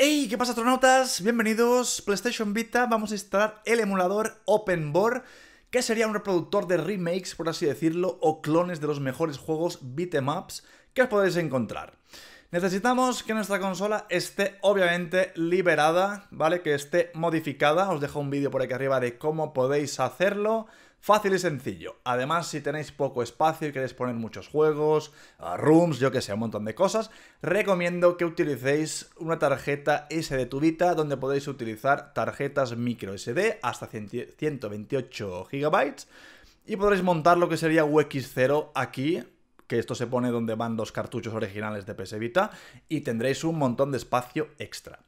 ¡Hey! ¿Qué pasa, astronautas? Bienvenidos. PlayStation Vita, vamos a instalar el emulador OpenBOR que sería un reproductor de remakes, por así decirlo, o clones de los mejores juegos beatemaps que os podéis encontrar. Necesitamos que nuestra consola esté obviamente liberada, ¿vale? Que esté modificada. Os dejo un vídeo por aquí arriba de cómo podéis hacerlo. Fácil y sencillo. Además, si tenéis poco espacio y queréis poner muchos juegos, ah, rooms, yo que sé, un montón de cosas, recomiendo que utilicéis una tarjeta SD tubita donde podéis utilizar tarjetas micro SD hasta 128 GB y podréis montar lo que sería UX0 aquí que esto se pone donde van los cartuchos originales de PS Vita y tendréis un montón de espacio extra.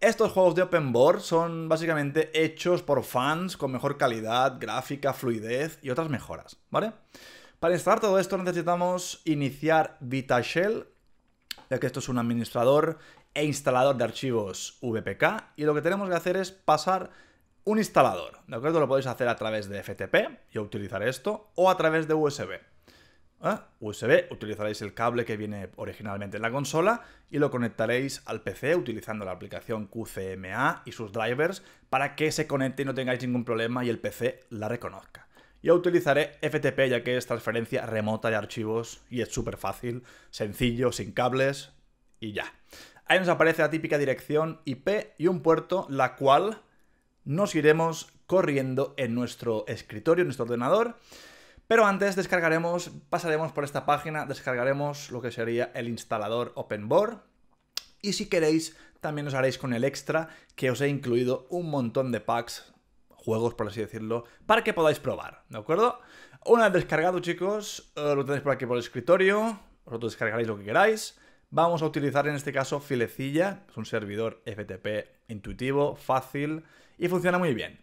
Estos juegos de open board son básicamente hechos por fans con mejor calidad, gráfica, fluidez y otras mejoras, ¿vale? Para instalar todo esto necesitamos iniciar VitaShell, ya que esto es un administrador e instalador de archivos VPK, y lo que tenemos que hacer es pasar un instalador, ¿de acuerdo? Lo podéis hacer a través de FTP, yo utilizaré esto, o a través de USB. USB, utilizaréis el cable que viene originalmente en la consola y lo conectaréis al PC utilizando la aplicación QCMA y sus drivers para que se conecte y no tengáis ningún problema y el PC la reconozca. Yo utilizaré FTP ya que es transferencia remota de archivos y es súper fácil, sencillo, sin cables y ya. Ahí nos aparece la típica dirección IP y un puerto, la cual nos iremos corriendo en nuestro escritorio, en nuestro ordenador. Pero antes descargaremos, pasaremos por esta página, descargaremos lo que sería el instalador OpenBoard. Y si queréis, también os haréis con el extra, que os he incluido un montón de packs, juegos por así decirlo, para que podáis probar, ¿de acuerdo? Una vez descargado, chicos, eh, lo tenéis por aquí por el escritorio, vosotros descargaréis lo que queráis. Vamos a utilizar en este caso Filecilla, es un servidor FTP intuitivo, fácil y funciona muy bien.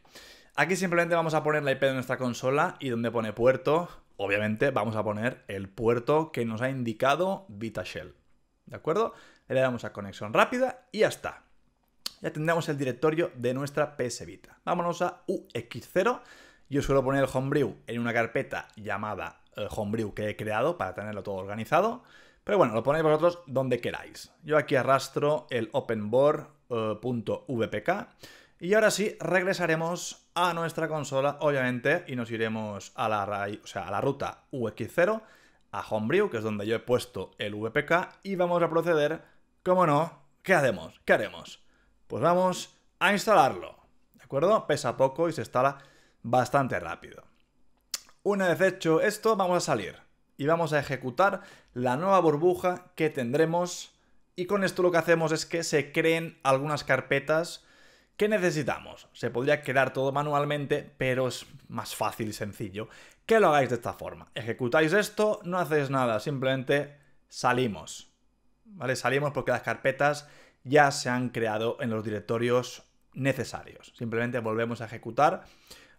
Aquí simplemente vamos a poner la IP de nuestra consola y donde pone puerto, obviamente vamos a poner el puerto que nos ha indicado VitaShell. ¿De acuerdo? Le damos a conexión rápida y ya está. Ya tendremos el directorio de nuestra PS Vita. Vámonos a UX0. Yo suelo poner el homebrew en una carpeta llamada eh, homebrew que he creado para tenerlo todo organizado. Pero bueno, lo ponéis vosotros donde queráis. Yo aquí arrastro el openboard.vpk. Eh, y ahora sí, regresaremos a nuestra consola, obviamente, y nos iremos a la, o sea, a la ruta UX0, a Homebrew, que es donde yo he puesto el VPK, y vamos a proceder, como no, ¿qué hacemos? ¿Qué haremos? Pues vamos a instalarlo, ¿de acuerdo? Pesa poco y se instala bastante rápido. Una vez hecho esto, vamos a salir y vamos a ejecutar la nueva burbuja que tendremos y con esto lo que hacemos es que se creen algunas carpetas ¿Qué necesitamos? Se podría crear todo manualmente, pero es más fácil y sencillo que lo hagáis de esta forma. Ejecutáis esto, no hacéis nada, simplemente salimos. ¿Vale? Salimos porque las carpetas ya se han creado en los directorios necesarios. Simplemente volvemos a ejecutar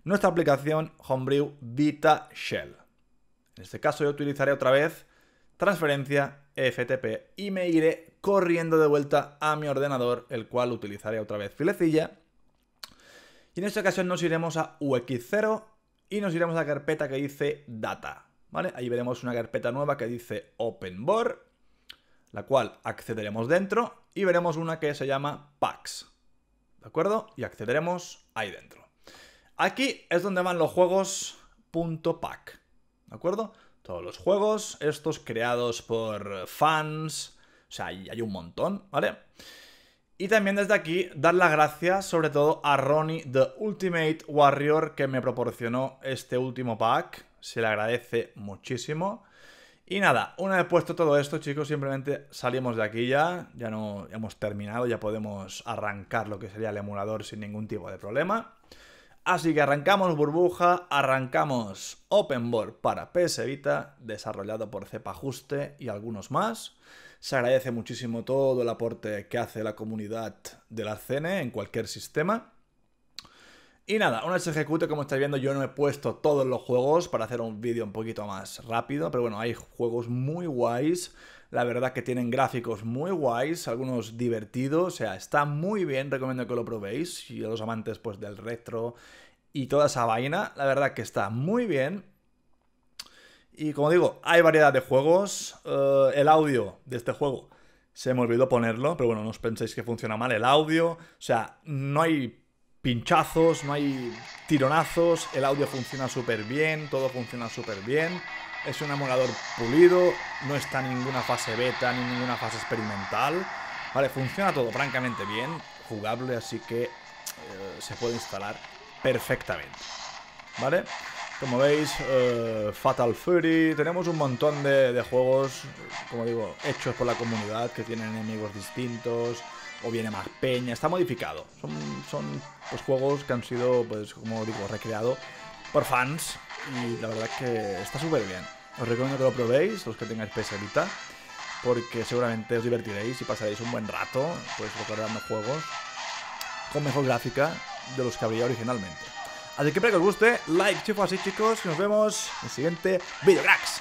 nuestra aplicación Homebrew Vita Shell. En este caso yo utilizaré otra vez transferencia FTP y me iré corriendo de vuelta a mi ordenador, el cual utilizaré otra vez filecilla. Y en esta ocasión nos iremos a UX0 y nos iremos a la carpeta que dice Data. ¿vale? Ahí veremos una carpeta nueva que dice OpenBoard, la cual accederemos dentro y veremos una que se llama Packs. ¿De acuerdo? Y accederemos ahí dentro. Aquí es donde van los juegos .pack. ¿De acuerdo? Todos los juegos, estos creados por fans, o sea, hay un montón, ¿vale? Y también desde aquí dar las gracias sobre todo a Ronnie The Ultimate Warrior que me proporcionó este último pack. Se le agradece muchísimo. Y nada, una vez puesto todo esto, chicos, simplemente salimos de aquí ya. Ya no hemos terminado, ya podemos arrancar lo que sería el emulador sin ningún tipo de problema. Así que arrancamos burbuja, arrancamos Open para PS Vita, desarrollado por Cepa Juste y algunos más. Se agradece muchísimo todo el aporte que hace la comunidad de la CN e en cualquier sistema. Y nada, una vez se ejecute, como estáis viendo, yo no he puesto todos los juegos para hacer un vídeo un poquito más rápido, pero bueno, hay juegos muy guays, la verdad que tienen gráficos muy guays, algunos divertidos, o sea, está muy bien, recomiendo que lo probéis, y a los amantes pues del retro y toda esa vaina, la verdad que está muy bien. Y como digo, hay variedad de juegos, eh, el audio de este juego se me olvidó ponerlo, pero bueno, no os penséis que funciona mal el audio, o sea, no hay pinchazos, no hay tironazos, el audio funciona súper bien, todo funciona súper bien. Es un emulador pulido, no está en ninguna fase beta ni ninguna fase experimental. Vale, funciona todo francamente bien, jugable, así que eh, se puede instalar perfectamente. ¿Vale? Como veis, eh, Fatal Fury, tenemos un montón de, juegos, como digo, hechos por la comunidad, que tienen enemigos distintos, o viene más peña, está modificado. Son, son pues, juegos que han sido, pues como digo, recreados por fans, y la verdad que está súper bien. Os recomiendo que lo probéis, los que tengáis PS porque seguramente os divertiréis y pasaréis un buen rato, pues recordando juegos con mejor gráfica de los que había originalmente. Así que espero que os guste. Like, chifo así, chicos. Y nos vemos en el siguiente video, cracks.